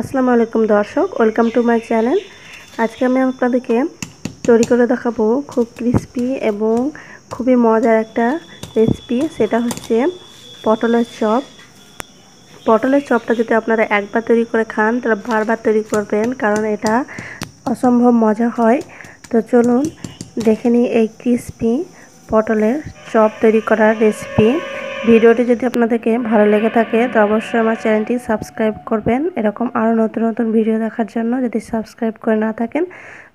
আসসালামু আলাইকুম দর্শক ওয়েলকাম টু মাই চ্যানেল আজকে আমি আপনাদেরকে তৈরি করে দেখাবো খুব ক্রিস্পি এবং খুবই মজার একটা রেসিপি সেটা হচ্ছে পটলের চপ পটলের চপটা যদি আপনারা একবার তৈরি করে খান তাহলে বারবার তৈরি করবেন কারণ এটা অসম্ভব মজা হয় তো চলুন দেখে নিই এই ক্রিস্পি পটলের চপ তৈরি করার রেসিপি ভিডিওটি যদি আপনাদেরকে ভালো লেগে থাকে তো অবশ্যই আমার চ্যানেলটি সাবস্ক্রাইব করবেন এরকম আরও নতুন নতুন ভিডিও দেখার জন্য যদি সাবস্ক্রাইব করে না থাকেন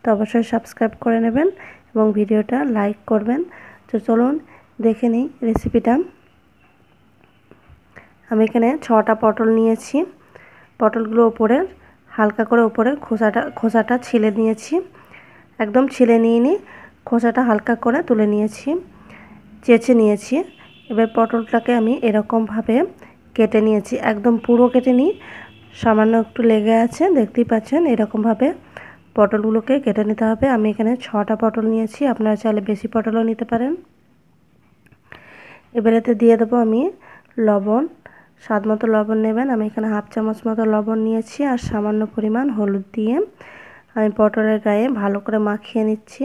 তো অবশ্যই সাবস্ক্রাইব করে নেবেন এবং ভিডিওটা লাইক করবেন তো চলুন দেখে নিই রেসিপিটা আমি এখানে ছটা পটল নিয়েছি পটলগুলো ওপরের হালকা করে ওপরে খোসাটা খোসাটা ছিলে নিয়েছি একদম ছিলে নিয়ে নিই খোসাটা হালকা করে তুলে নিয়েছি চেঁচে নিয়েছি এবার পটলটাকে আমি এরকমভাবে কেটে নিয়েছি একদম পুরো কেটে নিই সামান্য একটু লেগে আছে দেখতেই পাচ্ছেন এরকমভাবে পটলগুলোকে কেটে নিতে হবে আমি এখানে ছটা পটল নিয়েছি আপনারা চাইলে বেশি পটলও নিতে পারেন এবার এতে দিয়ে দেবো আমি লবণ স্বাদ মতো লবণ নেবেন আমি এখানে হাফ চামচ মতো লবণ নিয়েছি আর সামান্য পরিমাণ হলুদ দিয়ে আমি পটলের গায়ে ভালো করে মাখিয়ে নিচ্ছি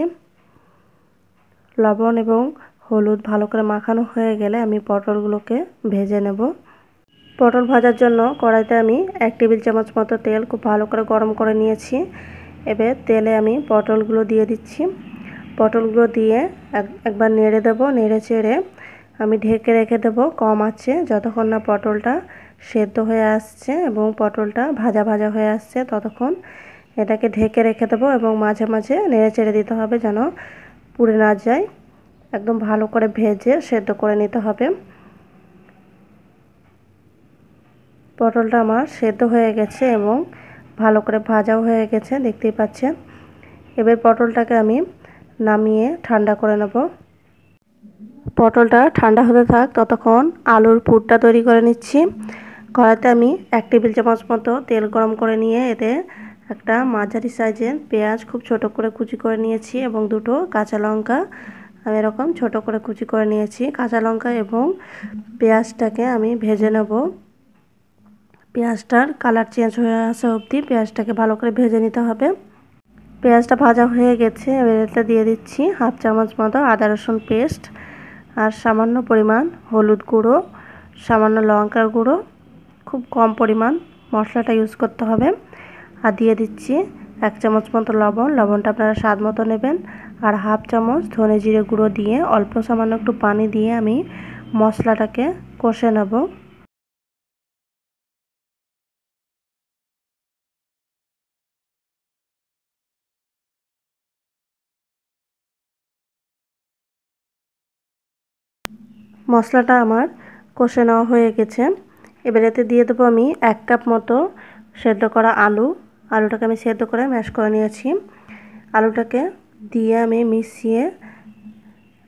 লবণ এবং হলুদ ভালো করে মাখানো হয়ে গেলে আমি পটলগুলোকে ভেজে নেব পটল ভাজার জন্য কড়াইতে আমি এক টেবিল চামচ মতো তেল খুব ভালো করে গরম করে নিয়েছি এবার তেলে আমি পটলগুলো দিয়ে দিচ্ছি পটলগুলো দিয়ে একবার নেড়ে দেবো নেড়ে চেড়ে আমি ঢেকে রেখে দেবো কম আছে যতক্ষণ না পটলটা সেদ্ধ হয়ে আসছে এবং পটলটা ভাজা ভাজা হয়ে আসছে ততক্ষণ এটাকে ঢেকে রেখে দেবো এবং মাঝে মাঝে নেড়ে চেড়ে দিতে হবে যেন পুড়ে না যায় একদম ভালো করে ভেজে সেদ্ধ করে নিতে হবে পটলটা আমার সেদ্ধ হয়ে গেছে এবং ভালো করে ভাজাও হয়ে গেছে দেখতেই পাচ্ছেন এবার পটলটাকে আমি নামিয়ে ঠান্ডা করে নেব পটলটা ঠান্ডা হতে থাক ততক্ষণ আলুর পুরটা তৈরি করে নিচ্ছি কড়াতে আমি এক টেবিল চামচ মতো তেল গরম করে নিয়ে এতে একটা মাঝারি সাইজের পেঁয়াজ খুব ছোট করে কুচি করে নিয়েছি এবং দুটো কাঁচা লঙ্কা আমি এরকম ছোট করে কুচি করে নিয়েছি কাঁচা লঙ্কা এবং পেঁয়াজটাকে আমি ভেজে নেব পেঁয়াজটার কালার চেঞ্জ হয়ে আসা অবধি পেঁয়াজটাকে ভালো করে ভেজে নিতে হবে পেঁয়াজটা ভাজা হয়ে গেছে এটা দিয়ে দিচ্ছি হাফ চামচ মতো আদা রসুন পেস্ট আর সামান্য পরিমাণ হলুদ গুঁড়ো সামান্য লঙ্কার গুঁড়ো খুব কম পরিমাণ মশলাটা ইউজ করতে হবে আর দিয়ে দিচ্ছি এক চামচ মতো লবণ লবণটা আপনারা স্বাদ মতো নেবেন আর হাফ চামচ ধনে জিরে গুঁড়ো দিয়ে অল্প সামান্য একটু পানি দিয়ে আমি মশলাটাকে কষে নেব মশলাটা আমার কষে নেওয়া হয়ে গেছে এবার এতে দিয়ে দেবো আমি এক কাপ মতো সেদ্ধ করা আলু আলুটাকে আমি সেদ্ধ করে ম্যাশ করে নিয়েছি আলুটাকে দিয়ে আমি মিশিয়ে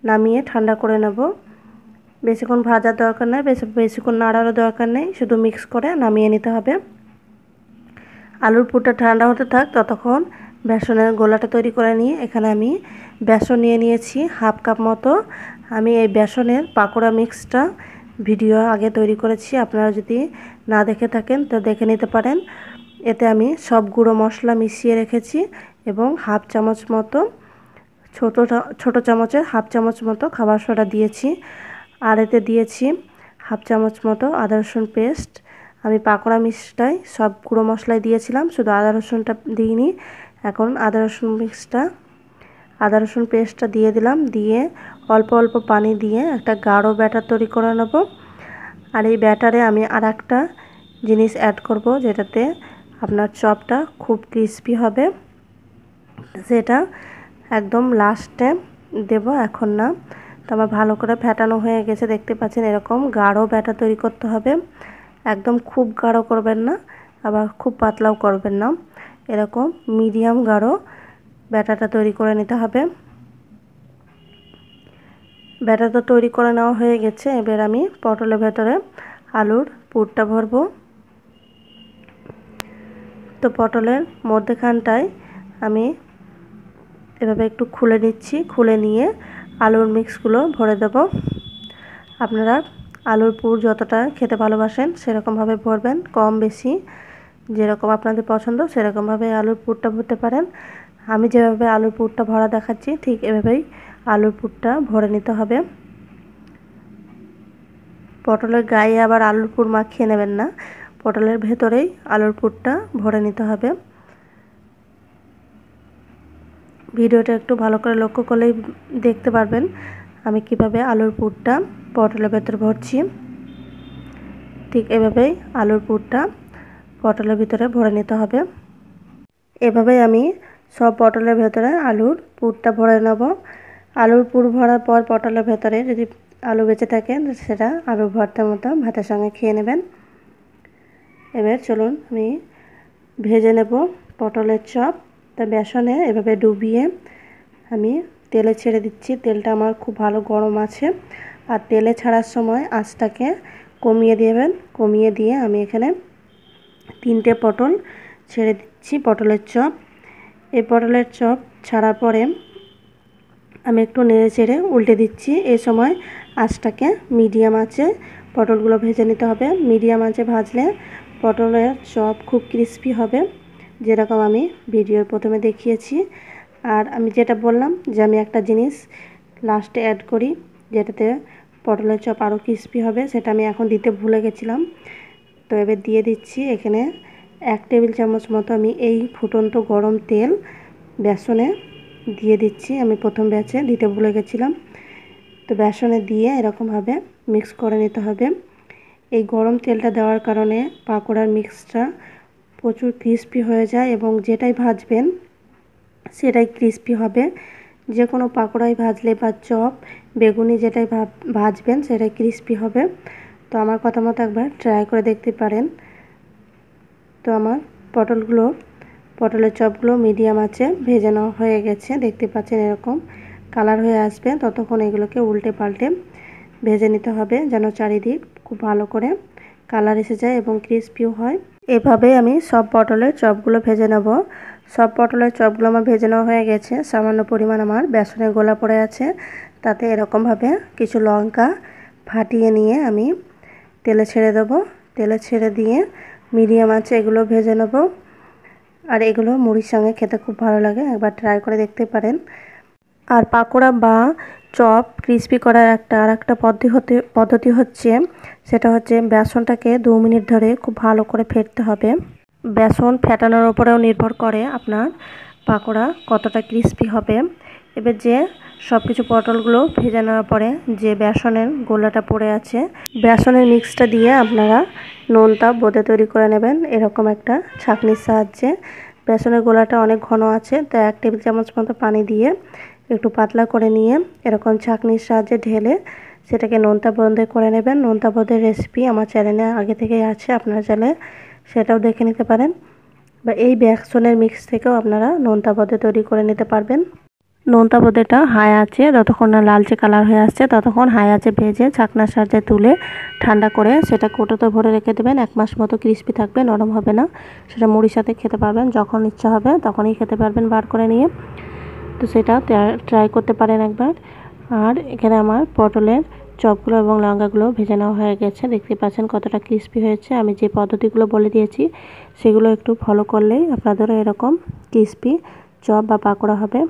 নামিয়ে ঠান্ডা করে নেব বেশিক্ষণ ভাজার দরকার নেই বেশি বেশিক্ষণ নাড়ারও দরকার নেই শুধু মিক্স করে নামিয়ে নিতে হবে আলুর পুরটা ঠান্ডা হতে থাক ততক্ষণ বেসনের গোলাটা তৈরি করে নিয়ে এখানে আমি বেসন নিয়ে নিয়েছি হাফ কাপ মতো আমি এই বেসনের পাকোড়া মিক্সটা ভিডিও আগে তৈরি করেছি আপনারা যদি না দেখে থাকেন তো দেখে নিতে পারেন এতে আমি সব গুঁড়ো মশলা মিশিয়ে রেখেছি এবং হাফ চামচ মতো ছোটো ছোটো চামচের হাফ চামচ মতো খাবার সোডা দিয়েছি আর এতে দিয়েছি হাফ চামচ মতো আদা রসুন পেস্ট আমি পাকোড়া মিক্সটায় সব গুঁড়ো মশলায় দিয়েছিলাম শুধু আদা রসুনটা দিইনি এখন আদা রসুন মিক্সটা আদা রসুন পেস্টটা দিয়ে দিলাম দিয়ে অল্প অল্প পানি দিয়ে একটা গাঢ় ব্যাটার তৈরি করে নেব আর এই ব্যাটারে আমি আর একটা জিনিস অ্যাড করব যেটাতে আপনার চপটা খুব ক্রিস্পি হবে সেটা একদম লাস্টে দেব এখন না তো আমার ভালো করে ফেটানো হয়ে গেছে দেখতে পাচ্ছেন এরকম গাঢ় ব্যাটা তৈরি করতে হবে একদম খুব গাঢ় করবেন না আবার খুব পাতলাও করবেন না এরকম মিডিয়াম গাঢ় ব্যাটাটা তৈরি করে নিতে হবে ব্যাটা তো তৈরি করে নেওয়া হয়ে গেছে এবার আমি পটলের ভেতরে আলুর পুরটা ভরব তো পটলের মধ্যেখানটায় আমি এভাবে একটু খুলে নিচ্ছি খুলে নিয়ে আলুর মিক্সগুলো ভরে দেব আপনারা আলুর পুর যতটা খেতে ভালোবাসেন সেরকমভাবে ভরবেন কম বেশি যেরকম আপনাদের পছন্দ সেরকমভাবে আলুর পুরটা ভরতে পারেন আমি যেভাবে আলুর পুরটা ভরা দেখাচ্ছি ঠিক এভাবেই আলুর পুরটা ভরে নিতে হবে পটলের গায়ে আবার আলুর পুর মাখিয়ে নেবেন না পটলের ভেতরেই আলুর পুরটা ভরে নিতে হবে ভিডিওটা একটু ভালো করে লক্ষ্য করলেই দেখতে পারবেন আমি কিভাবে আলুর পুরটা পটলের ভেতর ভরছি ঠিক এভাবেই আলুর পুরটা পটলের ভিতরে ভরে নিতে হবে এভাবেই আমি সব পটলের ভেতরে আলুর পুরটা ভরে নেব আলুর পুর ভরার পর পটলের ভেতরে যদি আলু বেঁচে থাকে সেটা আলু ভর্তার মতো ভাতের সঙ্গে খেয়ে নেবেন এবার চলুন আমি ভেজে নেব পটলের চপ তা বেসনে এভাবে ডুবিয়ে আমি তেলে ছেড়ে দিচ্ছি তেলটা আমার খুব ভালো গরম আছে আর তেলে ছাড়ার সময় আঁচটাকে কমিয়ে দেবেন কমিয়ে দিয়ে আমি এখানে তিনটে পটল ছেড়ে দিচ্ছি পটলের চপ এই পটলের চপ ছাড়ার পরে আমি একটু নেড়ে চেড়ে উল্টে দিচ্ছি এই সময় আঁচটাকে মিডিয়াম আঁচে পটলগুলো ভেজে নিতে হবে মিডিয়াম আঁচে ভাজলে পটলের চপ খুব ক্রিস্পি হবে যেরকম আমি ভিডিওর প্রথমে দেখিয়েছি আর আমি যেটা বললাম যে আমি একটা জিনিস লাস্টে অ্যাড করি যেটাতে পটলের চপ আরও ক্রিস্পি হবে সেটা আমি এখন দিতে ভুলে গেছিলাম তো এবার দিয়ে দিচ্ছি এখানে এক টেবিল চামচ মতো আমি এই ফুটন্ত গরম তেল বেসনে দিয়ে দিচ্ছি আমি প্রথম ব্যাচে দিতে ভুলে গেছিলাম তো বেসনে দিয়ে এরকমভাবে মিক্স করে নিতে হবে এই গরম তেলটা দেওয়ার কারণে পাকোড়ার মিক্সটা প্রচুর ক্রিস্পি হয়ে যায় এবং যেটাই ভাজবেন সেটাই ক্রিস্পি হবে যে কোনো পাকোড়াই ভাজলে বা চপ বেগুনি যেটাই ভাজবেন সেটাই ক্রিস্পি হবে তো আমার কথা মতো একবার ট্রাই করে দেখতে পারেন তো আমার পটলগুলো পটলের চপগুলো মিডিয়াম আছে ভেজে নেওয়া হয়ে গেছে দেখতে পাচ্ছেন এরকম কালার হয়ে আসবে ততক্ষণ এগুলোকে উল্টে পাল্টে ভেজে নিতে হবে যেন চারিদিক খুব ভালো করে কালার এসে যায় এবং ক্রিস্পিও হয় এভাবে আমি সব পটলের চপগুলো ভেজে নেব সব পটলের চপগুলো আমার ভেজে নেওয়া হয়ে গেছে সামান্য পরিমাণ আমার বেসনের গোলা পড়ে আছে তাতে এরকমভাবে কিছু লঙ্কা ফাটিয়ে নিয়ে আমি তেলে ছেড়ে দেব তেলে ছেড়ে দিয়ে মিডিয়াম আছে এগুলো ভেজে নেব আর এগুলো মুড়ির সঙ্গে খেতে খুব ভালো লাগে একবার ট্রাই করে দেখতে পারেন আর পাকোড়া বা চপ ক্রিস্পি করার একটা আর একটা পদ্ধতি হতে পদ্ধতি হচ্ছে সেটা হচ্ছে বেসনটাকে দু মিনিট ধরে খুব ভালো করে ফেটতে হবে বেসন ফেটানোর উপরেও নির্ভর করে আপনার পাকোড়া কতটা ক্রিস্পি হবে এবার যে সব কিছু পটলগুলো ভেজে নেওয়ার পরে যে বেসনের গোলাটা পড়ে আছে বেসনের মিক্সটা দিয়ে আপনারা নুনটা বোঁদে তৈরি করে নেবেন এরকম একটা ছাঁকনির সাহায্যে বেসনের গোলাটা অনেক ঘন আছে তো এক টেবিল চামচ মতো পানি দিয়ে একটু পাতলা করে নিয়ে এরকম ছাঁকনির সাহায্যে ঢেলে সেটাকে নোনতা বন্ধে করে নেবেন নোনতা বন্ধের রেসিপি আমার চ্যানেলে আগে থেকেই আছে আপনারা চাইলে সেটাও দেখে নিতে পারেন বা এই ব্যাকসনের মিক্স থেকেও আপনারা নোনতা বদে তৈরি করে নিতে পারবেন নোনতা বদেটা হাই আছে যতক্ষণ না লালচে কালার হয়ে আসছে ততক্ষণ হাই আছে ভেজে ছাকনা সাজে তুলে ঠান্ডা করে সেটা কোটোতে ভরে রেখে দেবেন এক মাস মতো ক্রিস্পি থাকবে নরম হবে না সেটা মুড়ির সাথে খেতে পারবেন যখন ইচ্ছা হবে তখনই খেতে পারবেন বার করে নিয়ে তো সেটা ট্রাই করতে পারেন একবার আর এখানে আমার পটলের চপগুলো এবং লঙ্কাগুলো ভেজে নেওয়া হয়ে গেছে দেখতে পাচ্ছেন কতটা ক্রিস্পি হয়েছে আমি যে পদ্ধতিগুলো বলে দিয়েছি সেগুলো একটু ফলো করলেই আপনাদেরও এরকম ক্রিস্পি চপ বা পাকোড়া হবে